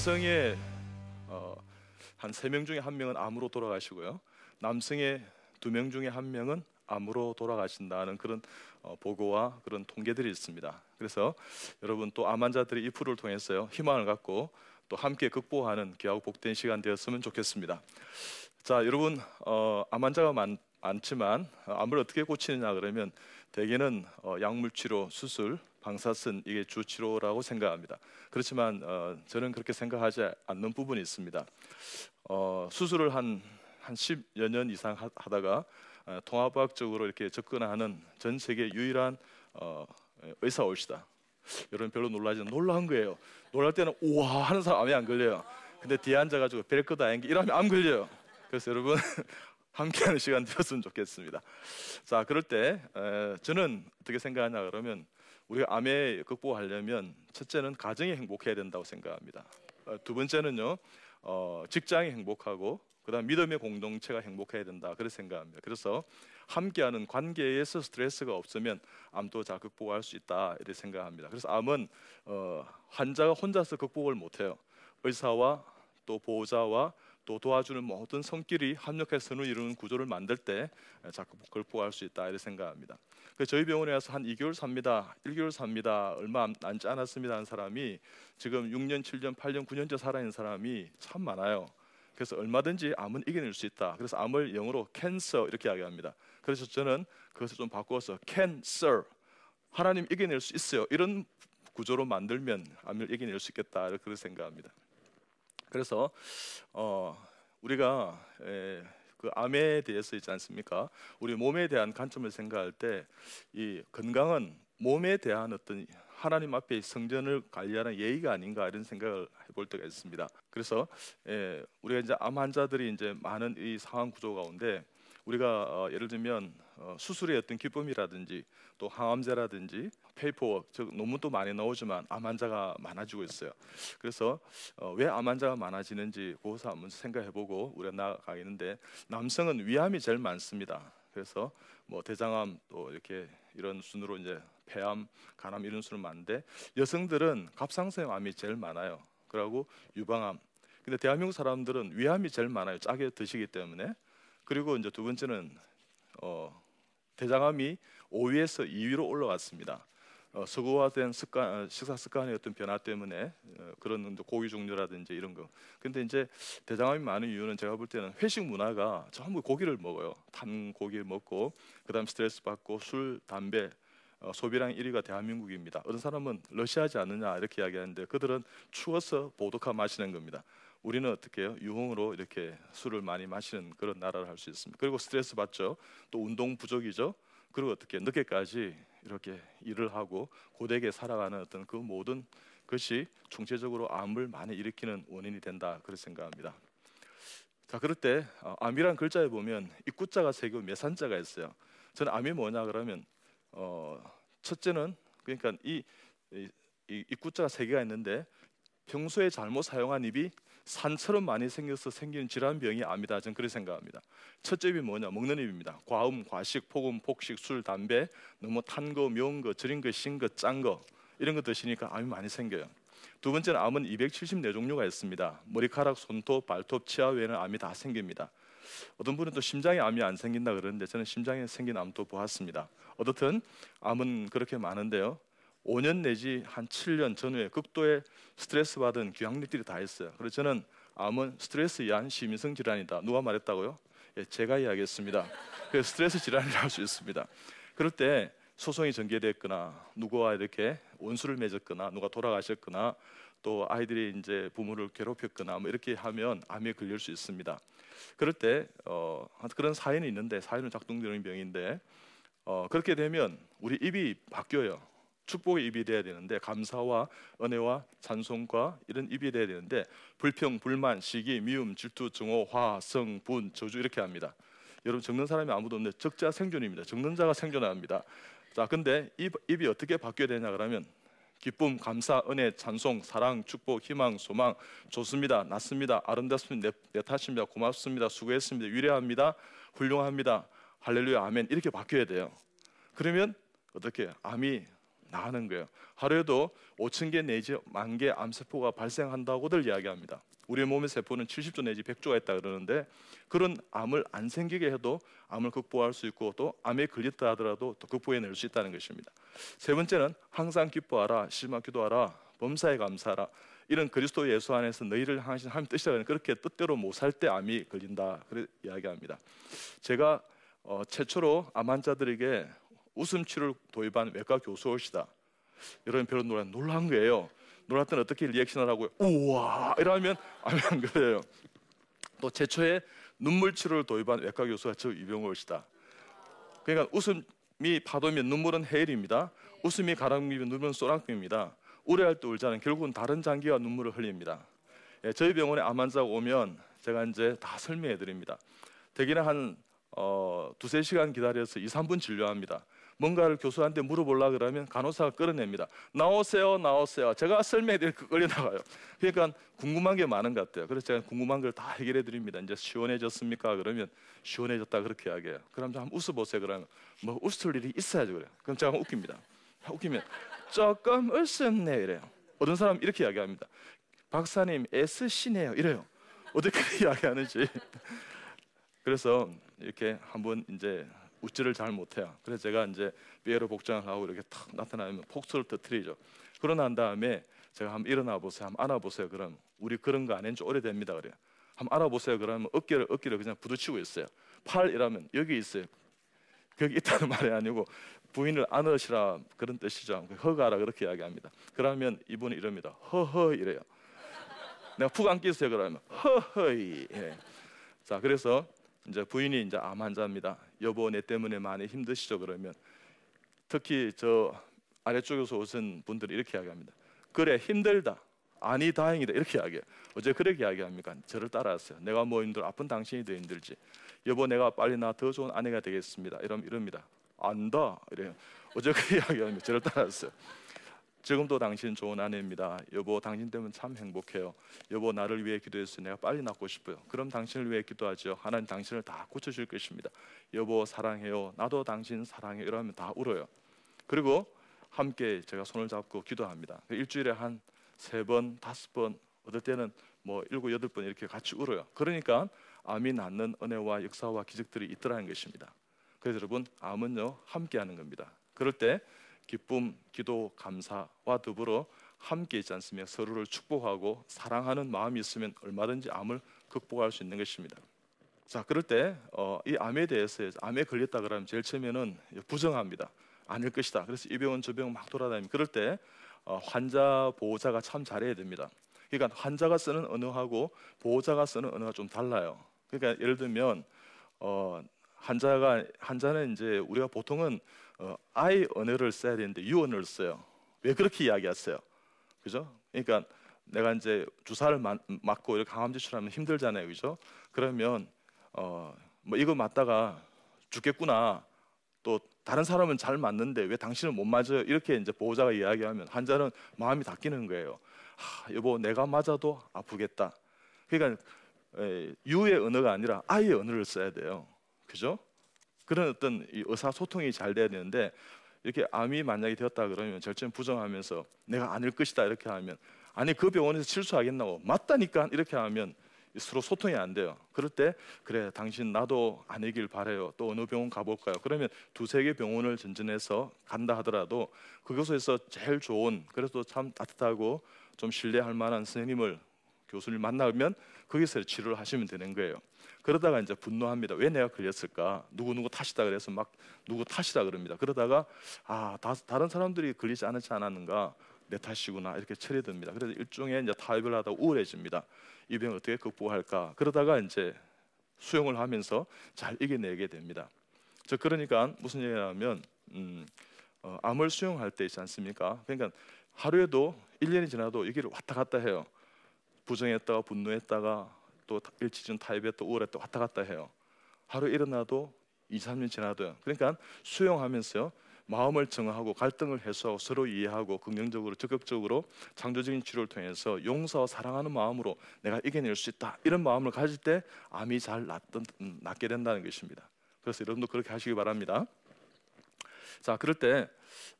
여성의 어, 한세 명 중에 한 명은 암으로 돌아가시고요. 남성의 두 명 중에 한 명은 암으로 돌아가신다는 그런 어, 보고와 그런 통계들이 있습니다. 그래서 여러분 또암 환자들이 이 프로를 통해서요 희망을 갖고 또 함께 극복하는 귀하고 복된 시간 되었으면 좋겠습니다. 자 여러분 어, 암 환자가 많, 많지만 암을 어떻게 고치느냐 그러면 대개는 어, 약물 치료, 수술 방사선 이게 주치료라고 생각합니다. 그렇지만 어, 저는 그렇게 생각하지 않는 부분이 있습니다. 어, 수술을 한한 10여 년 이상 하, 다가 어, 통합학적으로 이렇게 접근하는 전 세계 유일한 어, 의사 올시다. 여러분 별로 놀라지 놀라운 거예요. 놀랄 때는 우와 하는 사람 암이 안 걸려요. 근데 뒤에 앉아가지고 별거다 아닌 게 이러면 암 걸려요. 그래서 여러분 함께하는 시간 되었으면 좋겠습니다. 자 그럴 때 에, 저는 어떻게 생각하냐 그러면 우리가 암에 극복하려면 첫째는 가정이 행복해야 된다고 생각합니다. 어, 두 번째는요, 어, 직장이 행복하고 그다음 믿음의 공동체가 행복해야 된다 그렇게 생각합니다. 그래서 함께하는 관계에서 스트레스가 없으면 암도 잘 극복할 수 있다 이렇게 생각합니다. 그래서 암은 어, 환자가 혼자서 극복을 못해요. 의사와 또 보호자와 또 도와주는 모든 뭐 성끼리 합력해서는 이루는 구조를 만들 때 자꾸 극복할 수 있다 이렇게 생각합니다. 그 저희 병원에서 한 2개월 삽니다, 1개월 삽니다, 얼마 남지 않았습니다 한 사람이 지금 6년, 7년, 8년, 9년째 살아있는 사람이 참 많아요. 그래서 얼마든지 암은 이겨낼 수 있다. 그래서 암을 영어로 cancer 이렇게 이야합니다 그래서 저는 그것을 좀바꾸서 cancer 하나님 이겨낼 수 있어요. 이런 구조로 만들면 암을 이겨낼 수 있겠다. 이렇게 생각합니다. 그래서 어, 우리가 에, 그 암에 대해서 있지 않습니까? 우리 몸에 대한 관점을 생각할 때이 건강은 몸에 대한 어떤 하나님 앞에 성전을 관리하는 예의가 아닌가 이런 생각을 해볼 때가 있습니다. 그래서 에, 우리가 이제 암 환자들이 이제 많은 이 상황 구조 가운데 우리가 어, 예를 들면 어, 수술의 어떤 기쁨이라든지 또 항암제라든지 페이퍼 즉 논문도 많이 나오지만 암 환자가 많아지고 있어요. 그래서 어, 왜암 환자가 많아지는지 그것을 한번 생각해보고 우리가 나가겠는데 남성은 위암이 제일 많습니다. 그래서 뭐 대장암 또 이렇게 이런 순으로 이제 폐암, 간암 이런 수는 많은데 여성들은 갑상선 암이 제일 많아요. 그리고 유방암. 근데 대한민국 사람들은 위암이 제일 많아요. 짜게 드시기 때문에. 그리고 이제 두 번째는 어 대장암이 5위에서 2위로 올라왔습니다. 어, 서구화된 습관, 어, 식사 습관의 어떤 변화 때문에 어, 그런 고기 종류라든지 이런 거. 근데 이제 대장암이 많은 이유는 제가 볼 때는 회식 문화가 전부 고기를 먹어요. 탄 고기를 먹고 그다음 스트레스 받고 술, 담배 어, 소비량 1위가 대한민국입니다. 어떤 사람은 러시아지 않느냐 이렇게 이야기하는데 그들은 추워서 보드카 마시는 겁니다. 우리는 어떻게 해요? 유흥으로 이렇게 술을 많이 마시는 그런 나라를 할 수 있습니다. 그리고 스트레스 받죠. 또 운동 부족이죠. 그리고 어떻게 늦게까지 이렇게 일을 하고 고되게 살아가는 어떤 그 모든 것이 총체적으로 암을 많이 일으키는 원인이 된다 그렇게 생각합니다. 자 그럴 때 어, 암이란 글자에 보면 입구자가 세고 개 매산자가 있어요. 저는 암이 뭐냐 그러면 어, 첫째는 그러니까 이, 이, 이 입구자가 세 개가 있는데 평소에 잘못 사용한 입이 산처럼 많이 생겨서 생기는 질환병이 암이다 저는 그렇게 생각합니다. 첫째 입이 뭐냐? 먹는 입입니다. 과음, 과식, 폭음, 폭식, 술, 담배, 너무 탄 거, 묘운 거, 저린 거, 신 거, 짠 거 이런 거 드시니까 암이 많이 생겨요. 두 번째는 암은 274 종류가 있습니다. 머리카락, 손톱, 발톱, 치아 외에는 암이 다 생깁니다. 어떤 분은 또 심장에 암이 안 생긴다 그러는데 저는 심장에 생긴 암도 보았습니다. 어떻든 암은 그렇게 많은데요. 5년 내지 한 7년 전후에 극도의 스트레스 받은 귀향력들이 다 있어요. 그래서 저는 암은 스트레스 야한 심민성 질환이다. 누가 말했다고요? 예, 제가 이야기했습니다. 그래서 스트레스 질환이라 고할 수 있습니다. 그럴 때 소송이 전개됐거나 누구와 이렇게 원수를 맺었거나 누가 돌아가셨거나 또 아이들이 이제 부모를 괴롭혔거나 뭐 이렇게 하면 암에 걸릴 수 있습니다. 그럴 때 어, 그런 사인이 있는데 사인은 작동되는 병인데 어, 그렇게 되면 우리 입이 바뀌어요. 축복의 입이 돼야 되는데 감사와 은혜와 찬송과 이런 입이 돼야 되는데 불평, 불만, 시기, 미움, 질투, 증오, 화, 성, 분, 저주 이렇게 합니다. 여러분 적는 사람이 아무도 없는데 적자 생존입니다. 적는 자가 생존합니다. 자, 근데 입, 입이 어떻게 바뀌어야 되냐 그러면 기쁨, 감사, 은혜, 찬송, 사랑, 축복, 희망, 소망 좋습니다. 낫습니다. 아름답습니다. 내, 내 탓입니다. 고맙습니다. 수고했습니다. 위례합니다 훌륭합니다. 할렐루야 아멘 이렇게 바뀌어야 돼요. 그러면 어떻게 암이 나는 거예요. 하루에도 5천 개 내지 만 개 암세포가 발생한다고들 이야기합니다. 우리 몸의 세포는 70조 내지 100조가 있다 그러는데 그런 암을 안 생기게 해도 암을 극복할 수 있고 또 암에 걸렸다 하더라도 또 극복해낼 수 있다는 것입니다. 세 번째는 항상 기뻐하라, 실망 기도하라, 범사에 감사하라. 이런 그리스도 예수 안에서 너희를 항상 하나님 뜻이라는 그렇게 뜻대로 못 살 때 암이 걸린다 그래 이야기합니다. 제가 어, 최초로 암 환자들에게 웃음치를 도입한 외과 교수옷이다. 이런 표현 놀란 놀란 거예요. 놀랐더 어떻게 리액션을 하고 우와 이러면 안 그래요. 또 최초의 눈물 치료를 도입한 외과 교수가 저 이병호 씨다. 그러니까 웃음이 파도면 눈물은 해일입니다. 웃음이 가랑비면 눈물은 쏘랑비입니다. 우려할 때 울자는 결국은 다른 장기와 눈물을 흘립니다. 예, 저희 병원에 암환자 오면 제가 이제 다 설명해 드립니다. 대개는 한 어, 두세 시간 기다려서 2, 3분 진료합니다. 뭔가를 교수한테 물어보려 그러면 간호사가 끌어냅니다. 나오세요, 나오세요. 제가 설명해 드릴 끌려나가요. 그 그러니까 궁금한 게 많은 것 같아요. 그래서 제가 궁금한 걸 다 해결해 드립니다. 이제 시원해졌습니까? 그러면 시원해졌다 그렇게 이야기해요. 그럼 한 웃어보세요. 그러면 뭐 웃을 일이 있어야죠 그래요. 그럼 제가 웃깁니다. 웃기면 조금 웃었네 이래요. 어떤 사람 이렇게 이야기합니다. 박사님 애쓰시네요 이래요. 어떻게 이야기하는지. 그래서 이렇게 한번 이제 웃지를 잘 못해요. 그래서 제가 이제 삐에로 복장을 하고 이렇게 탁 나타나면 폭소를 터트리죠. 그러난 다음에 제가 한번 일어나 보세요. 한번 알아보세요. 그럼 우리 그런 거안했지 오래됩니다. 그래요. 한번 알아보세요. 그러면 어깨를 어깨를 그냥 부딪히고 있어요. 팔이라면 여기 있어요. 거기 있다는 말이 아니고 부인을 안으시라 그런 뜻이죠. 허가라 그렇게 이야기합니다. 그러면 이분이 이럽니다. 허허 이래요. 내가 푹 안기세요 그러면 허허이. 예. 자 그래서 이제 부인이 이제 암 환자입니다. 여보 내 때문에 많이 힘드시죠 그러면 특히 저 아래쪽에서 오신 분들이 이렇게 이야기합니다. 그래 힘들다. 아니 다행이다 이렇게 이야기해 어제 그렇게 이야기합니까? 저를 따라왔어요. 내가 뭐 힘들 아픈 당신이 더 힘들지. 여보 내가 빨리 나 더 좋은 아내가 되겠습니다. 이러면 이럽니다. 안다 이래요. 어제 그 이야기하면 저를 따라왔어요. 지금도 당신 좋은 아내입니다. 여보, 당신 때문에 참 행복해요. 여보, 나를 위해 기도해서 내가 빨리 낫고 싶어요. 그럼 당신을 위해 기도하죠. 하나님 당신을 다 고쳐줄 것입니다. 여보, 사랑해요. 나도 당신 사랑해. 이러면 다 울어요. 그리고 함께 제가 손을 잡고 기도합니다. 그 일주일에 한 세 번, 다섯 번, 어떨 때는 뭐 일곱, 여덟 번 이렇게 같이 울어요. 그러니까 암이 낫는 은혜와 역사와 기적들이 있더라는 것입니다. 그래서 여러분, 암은요 함께하는 겁니다. 그럴 때 기쁨, 기도, 감사와 더불어 함께 있지 않으면 서로를 축복하고 사랑하는 마음이 있으면 얼마든지 암을 극복할 수 있는 것입니다. 자, 그럴 때이 어, 암에 대해서 암에 걸렸다 그러면 제일 처음에는 부정합니다. 아닐 것이다. 그래서 이 병원 저 병원 막 돌아다니면 그럴 때 어, 환자 보호자가 참 잘해야 됩니다. 그러니까 환자가 쓰는 언어하고 보호자가 쓰는 언어가 좀 달라요. 그러니까 예를 들면 어, 한자가 한자는 이제 우리가 보통은 어, I 언어를 써야 되는데 유언을 써요. 왜 그렇게 이야기하세요? 그죠? 그러니까 내가 이제 주사를 마, 맞고 이렇게 항암 지출하면 힘들잖아요, 그죠? 그러면 어, 뭐 이거 맞다가 죽겠구나. 또 다른 사람은 잘 맞는데 왜 당신은 못 맞아요? 이렇게 이제 보호자가 이야기하면 환자는 마음이 닦이는 거예요. 하, 여보, 내가 맞아도 아프겠다. 그러니까 에, 유의 언어가 아니라 아이의 언어를 써야 돼요. 그죠? 그런 어떤 의사소통이 잘 돼야 되는데 이렇게 암이 만약에 되었다 그러면 절전 부정하면서 내가 아닐 것이다 이렇게 하면 아니 그 병원에서 실수하겠나고 맞다니까 이렇게 하면 서로 소통이 안 돼요. 그럴 때 그래 당신 나도 아니길 바래요. 또 어느 병원 가볼까요? 그러면 두세 개 병원을 전전해서 간다 하더라도 그곳에서 제일 좋은 그래도 참 따뜻하고 좀 신뢰할 만한 선생님을 교수님 만나면 거기서 치료를 하시면 되는 거예요. 그러다가 이제 분노합니다. 왜 내가 걸렸을까? 누구 누구 탓이다 그래서 막 누구 탓이다 그럽니다. 그러다가 아 다, 다른 사람들이 걸리지 않지 았 않았는가? 내 탓이구나 이렇게 처리됩니다. 그래서 일종의 이제 타협을 하다 우울해집니다. 이병을 어떻게 극복할까? 그러다가 이제 수용을 하면서 잘 이겨내게 됩니다. 저 그러니까 무슨 얘기냐면 음, 어, 암을 수용할 때 있지 않습니까? 그러니까 하루에도 1년이 지나도 여기를 왔다 갔다 해요. 부정했다가 분노했다가 또 일치준 타입에 또 우울에 또 왔다 갔다 해요. 하루 일어나도 2, 3년 지나도 그러니까 수용하면서 마음을 정하고 갈등을 해소하고 서로 이해하고 긍정적으로 적극적으로 창조적인 치료를 통해서 용서와 사랑하는 마음으로 내가 이겨낼 수 있다 이런 마음을 가질 때 암이 잘 낫던, 음, 낫게 된다는 것입니다. 그래서 여러분도 그렇게 하시기 바랍니다. 자 그럴 때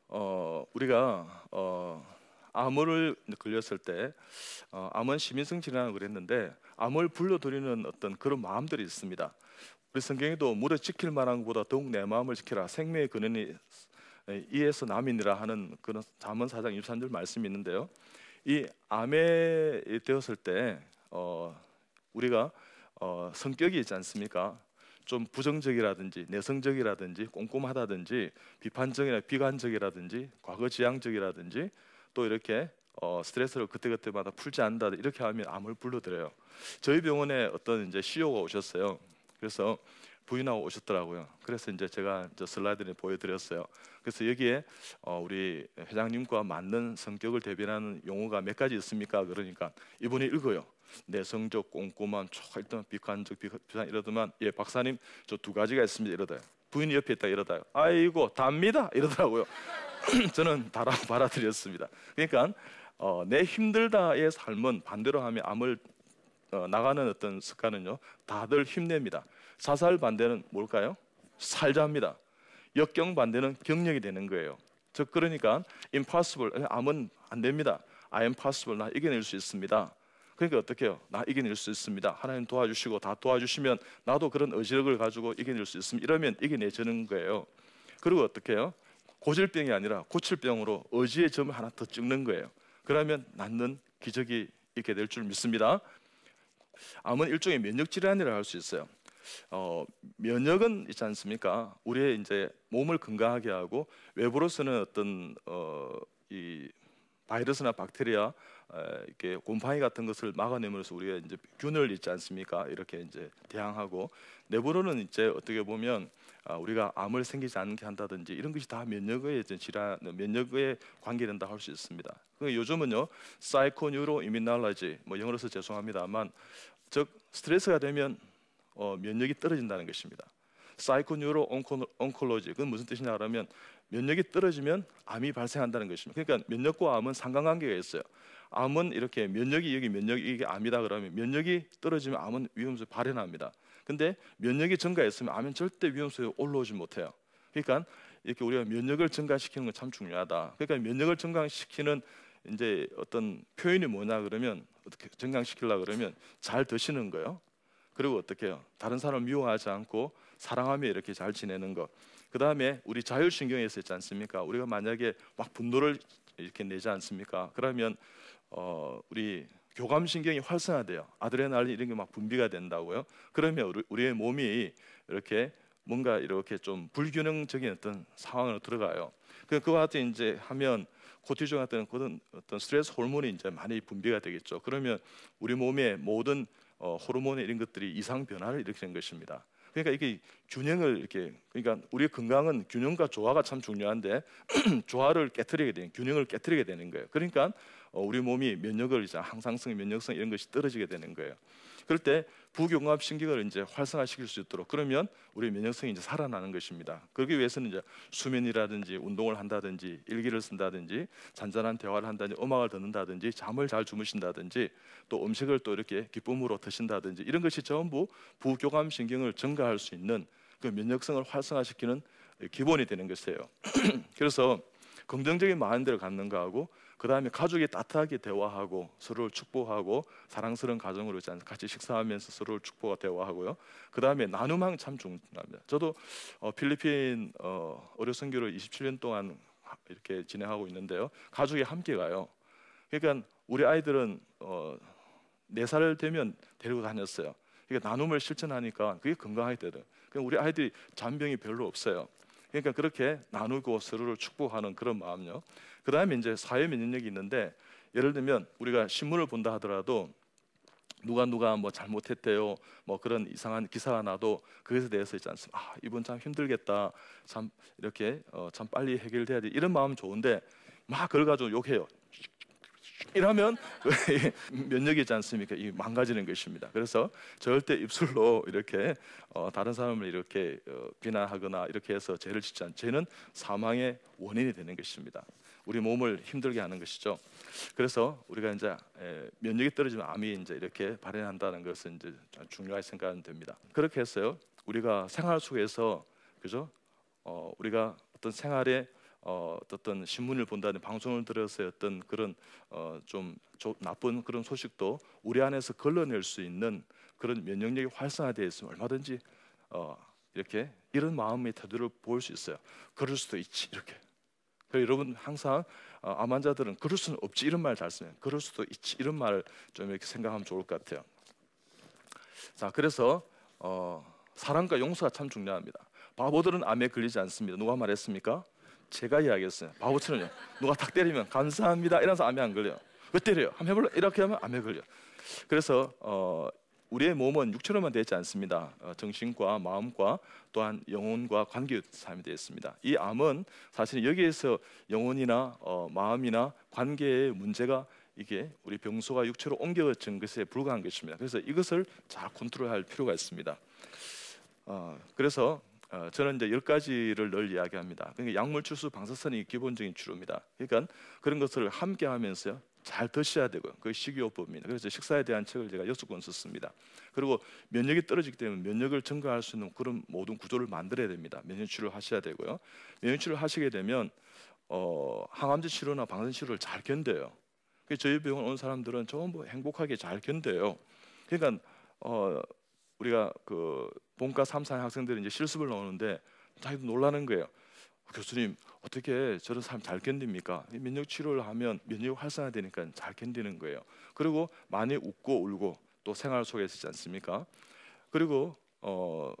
어, 우리가 어, 암호를 걸렸을 때 어, 암은 시민성 질환을 그랬는데 암을 불러들이는 어떤 그런 마음들이 있습니다. 우리 성경에도 물려 지킬 만한 것보다 더욱 내 마음을 지켜라 생명의 근원이 이에서 남이니라 하는 그런 잠언 사장 2산들 말씀이 있는데요. 이 암에 되었을 때 어, 우리가 어, 성격이 있지 않습니까? 좀 부정적이라든지 내성적이라든지 꼼꼼하다든지 비판적이나 비관적이라든지 과거지향적이라든지 또 이렇게 어, 스트레스를 그때그때마다 풀지 않는다 이렇게 하면 암을 불러들여요. 저희 병원에 어떤 이제 CEO가 오셨어요. 그래서 부인하고 오셨더라고요. 그래서 이제 제가 저 슬라이드를 보여드렸어요. 그래서 여기에 어, 우리 회장님과 맞는 성격을 대변하는 용어가 몇 가지 있습니까? 그러니까 이분이 읽어요. 내성적, 꼼꼼한, 초일등 비관적, 비관 이러더만 예 박사님 저 두 가지가 있습니다 이러다요. 부인이 옆에 있다 이러다가 아이고 답니다 이러더라고요. 저는 다아 받아들였습니다. 그러니까 어, 내 힘들다의 삶은 반대로 하면 암을 어, 나가는 어떤 습관은요, 다들 힘냅니다. 사살 반대는 뭘까요? 살자입니다. 역경 반대는 경력이 되는 거예요. 즉 그러니까 impossible 암은 안 됩니다. I am possible 나 이겨낼 수 있습니다. 그러니까 어떻게 해요? 나 이겨낼 수 있습니다. 하나님 도와주시고 다 도와주시면 나도 그런 의지력을 가지고 이겨낼 수 있습니다. 이러면 이겨내주는 거예요. 그리고 어떻게 해요? 고질병이 아니라 고칠병으로 의지의 점을 하나 더 찍는 거예요. 그러면 낫는 기적이 있게 될 줄 믿습니다. 암은 일종의 면역 질환이라 할 수 있어요. 어, 면역은 있지 않습니까? 우리의 이제 몸을 건강하게 하고 외부로서는 어떤 어, 이 바이러스나 박테리아 이렇게 곰팡이 같은 것을 막아내면서 우리가 이제 균을 잃지 않습니까? 이렇게 이제 대항하고 내부로는 이제 어떻게 보면 아, 우리가 암을 생기지 않게 한다든지 이런 것이 다 면역의 질환, 면역의 관계된다 할 수 있습니다. 그 요즘은요, 사이코뉴로 이민날라지 뭐 영어로서 죄송합니다만, 즉 스트레스가 되면 어, 면역이 떨어진다는 것입니다. 사이코뉴로 온콜로지 그건 무슨 뜻이냐 하면 면역이 떨어지면 암이 발생한다는 것입니다. 그러니까 면역과 암은 상관관계가 있어요. 암은 이렇게 면역이 여기 면역이 이게 암이다 그러면 면역이 떨어지면 암은 위험수 발현합니다. 근데 면역이 증가했으면 암은 절대 위험수에 올라오지 못해요. 그러니까 이렇게 우리가 면역을 증가시키는 건 참 중요하다. 그러니까 면역을 증강시키는 이제 어떤 표현이 뭐냐 그러면 어떻게 증강시키려 그러면 잘 드시는 거요. 예 그리고 어떻게 해요? 다른 사람 미워하지 않고 사랑하며 이렇게 잘 지내는 거. 그 다음에 우리 자율신경에서 있지 않습니까? 우리가 만약에 막 분노를 이렇게 내지 않습니까? 그러면 어, 우리 교감 신경이 활성화돼요. 아드레날린 이런 게 막 분비가 된다고요. 그러면 우리의 우리 몸이 이렇게 뭔가 이렇게 좀 불균형적인 어떤 상황으로 들어가요. 그, 그와 그 같은 이제 하면 코티졸 같은 그런 어떤 스트레스 호르몬이 이제 많이 분비가 되겠죠. 그러면 우리 몸의 모든 어, 호르몬 의 이런 것들이 이상 변화를 일으키는 것입니다. 그러니까 이게 균형을 이렇게 그러니까 우리 건강은 균형과 조화가 참 중요한데 조화를 깨뜨리게 되는 균형을 깨뜨리게 되는 거예요. 그러니까 어, 우리 몸이 면역을 이제 항상성, 면역성 이런 것이 떨어지게 되는 거예요. 그럴 때부교감 신경을 이제 활성화시킬 수 있도록 그러면 우리 면역성이 이제 살아나는 것입니다. 그러기 위해서는 이제 수면이라든지 운동을 한다든지 일기를 쓴다든지 잔잔한 대화를 한다든지 음악을 듣는다든지 잠을 잘 주무신다든지 또 음식을 또 이렇게 기쁨으로 드신다든지 이런 것이 전부 부교감 신경을 증가할 수 있는 그 면역성을 활성화시키는 기본이 되는 것이에요. 그래서 긍정적인 마음들을 갖는거 하고 그 다음에 가족이 따뜻하게 대화하고 서로를 축복하고 사랑스러운 가정으로 같이 식사하면서 서로를 축복하 고 대화하고요. 그 다음에 나눔항 참 중요합니다. 저도 어, 필리핀 어, 어려 선교를 27년 동안 이렇게 진행하고 있는데요. 가족이 함께 가요. 그러니까 우리 아이들은 어, 4살 되면 데리고 다녔어요. 그러니까 나눔을 실천하니까 그게 건강하게 되더라고요. 그러니까 우리 아이들이 잔병이 별로 없어요. 그러니까 그렇게 나누고 서로를 축복하는 그런 마음요. 그 다음에 이제 사회 면역력이 있는데 예를 들면 우리가 신문을 본다 하더라도 누가 누가 뭐 잘못했대요 뭐 그런 이상한 기사가 나도 그것에 대해서 있지 않습니까 아 이번 참 힘들겠다 참 이렇게 어, 참 빨리 해결돼야 돼 이런 마음 좋은데 막 그걸 가지고 욕해요 이러면 면역이지 있 않습니까? 이 망가지는 것입니다. 그래서 절대 입술로 이렇게 어, 다른 사람을 이렇게 어, 비난하거나 이렇게 해서 죄를 짓지 않. 죄는 사망의 원인이 되는 것입니다. 우리 몸을 힘들게 하는 것이죠. 그래서 우리가 이제 에, 면역이 떨어지면 암이 이제 이렇게 발현한다는 것은 이제 중요하게 생각하면 됩니다. 그렇게 해서요. 우리가 생활 속에서 그죠? 어, 우리가 어떤 생활에 어, 어떤 신문을 본다든지 방송을 들어서 어떤 그런 어, 좀, 좀 나쁜 그런 소식도 우리 안에서 걸러낼 수 있는 그런 면역력이 활성화되어 있으면 얼마든지 어, 이렇게 이런 마음의 태도를 보일 수 있어요. 그럴 수도 있지 이렇게. 그 여러분 항상 어, 암 환자들은 그럴 수는 없지 이런 말을 잘 쓰면 그럴 수도 있지 이런 말을 좀 이렇게 생각하면 좋을 것 같아요. 자 그래서 어, 사랑과 용서가 참 중요합니다. 바보들은 암에 걸리지 않습니다. 누가 말했습니까? 제가 이야기했어요. 바보처럼요. 누가 탁 때리면 감사합니다. 이러면서 암에 안 걸려. 왜 때려요? 한번 해볼래? 이렇게 하면 암에 걸려. 그래서 어, 우리의 몸은 육체로만 되지 않습니다. 어, 정신과 마음과 또한 영혼과 관계 삶이 되어 있습니다. 이 암은 사실 여기에서 영혼이나 어, 마음이나 관계의 문제가 이게 우리 병소가 육체로 옮겨진 것에 불과한 것입니다. 그래서 이것을 잘 컨트롤할 필요가 있습니다. 어, 그래서 어, 저는 이제 열 가지를 늘 이야기합니다. 그러니까 약물 추수 방사선이 기본적인 추루입니다. 그러니까 그런 것을 함께 하면서요. 잘 드셔야 되고 그게 식이요법입니다. 그래서 식사에 대한 책을 제가 여섯 권 썼습니다. 그리고 면역이 떨어지기 때문에 면역을 증가할 수 있는 그런 모든 구조를 만들어야 됩니다. 면역 치료를 하셔야 되고요. 면역 치료를 하시게 되면 어, 항암제 치료나 방사선 치료를 잘 견뎌요. 저희 병원 온 사람들은 전부 행복하게 잘 견뎌요. 그러니까 어, 우리가 그 본과 3, 4학 학생들이 이제 실습을 나오는데 자기도 놀라는 거예요. 교수님 어떻게 저런 사람 잘 견딥니까? 면역 치료를 하면 면역 활성화되니까 잘 견디는 거예요. 그리고 많이 웃고 울고 또 생활 속에 있지 않습니까? 그리고 어,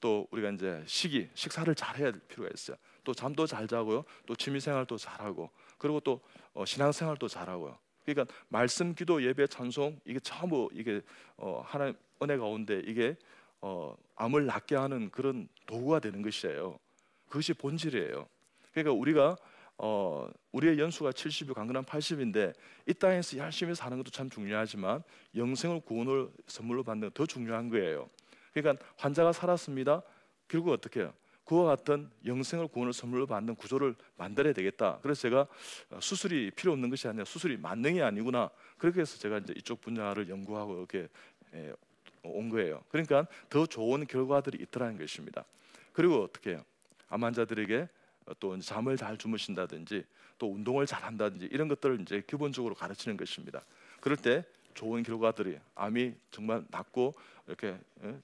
또 우리가 이제 식이 식사를 잘 해야 될 필요가 있어요. 또 잠도 잘 자고요. 또 취미 생활도 잘하고 그리고 또 어, 신앙 생활도 잘하고요. 그러니까 말씀, 기도, 예배, 찬송 이게 전부 이게 어, 하나님 은혜 가운데 이게 어, 암을 낫게 하는 그런 도구가 되는 것이에요. 그것이 본질이에요. 그러니까 우리가 어, 우리의 연수가 70이고 강건한 80인데 이 땅에서 열심히 사는 것도 참 중요하지만 영생을 구원을 선물로 받는 더 중요한 거예요. 그러니까 환자가 살았습니다. 결국 어떻게 해요? 그와 같은 영생을 구원을 선물로 받는 구조를 만들어야 되겠다. 그래서 제가 어, 수술이 필요 없는 것이 아니라 수술이 만능이 아니구나. 그렇게 해서 제가 이제 이쪽 분야를 연구하고 이렇게 예, 온 거예요. 그러니까 더 좋은 결과들이 있더라는 것입니다. 그리고 어떻게 해요? 암 환자들에게 또 잠을 잘 주무신다든지 또 운동을 잘 한다든지 이런 것들을 이제 기본적으로 가르치는 것입니다. 그럴 때 좋은 결과들이 암이 정말 낫고 이렇게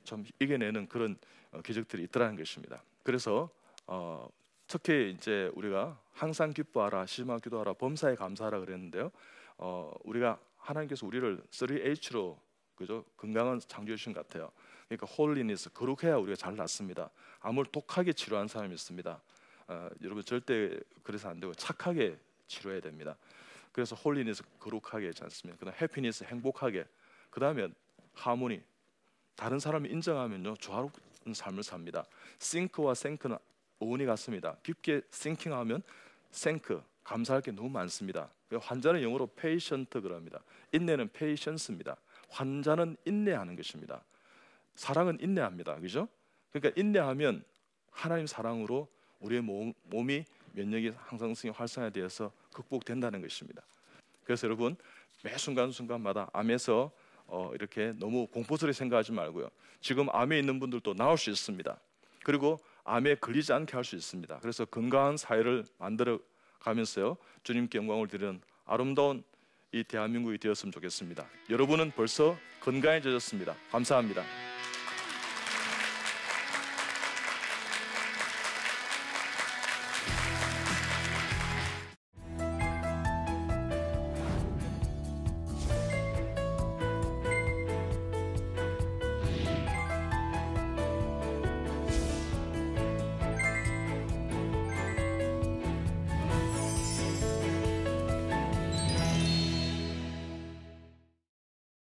좀 예, 이겨내는 그런 어, 기적들이 있더라는 것입니다. 그래서 어, 특히 이제 우리가 항상 기뻐하라, 심하 기도하라, 범사에 감사하라 그랬는데요. 어, 우리가 하나님께서 우리를 3H로 그죠? 건강은창조 주신 것 같아요. 그러니까 홀리니스 거룩해야 우리가 잘 낫습니다. 암을 독하게 치료한 사람이 있습니다. 어, 여러분 절대 그래서 안 되고 착하게 치료해야 됩니다. 그래서 홀리니스 거룩하게 하지 않습니까? 그다음 해피니스 행복하게. 그다음에 하모니 다른 사람이 인정하면요 조화로운 삶을 삽니다. 싱크와 생크는 어원이 같습니다. 깊게 싱킹하면 생크 감사할 게 너무 많습니다. 환자는 영어로 patient 그럽니다. 인내는 patience입니다. 환자는 인내하는 것입니다. 사랑은 인내합니다. 그죠? 그러니까 인내하면 하나님 사랑으로 우리의 몸, 몸이 면역이 항상성이 활성화되어서 극복된다는 것입니다. 그래서 여러분 매 순간 순간마다 암에서 어, 이렇게 너무 공포스레 생각하지 말고요. 지금 암에 있는 분들도 나올 수 있습니다. 그리고 암에 걸리지 않게 할 수 있습니다. 그래서 건강한 사회를 만들어 가면서요 주님께 영광을 드리는 아름다운 이 대한민국이 되었으면 좋겠습니다. 여러분은 벌써 건강해졌습니다. 감사합니다.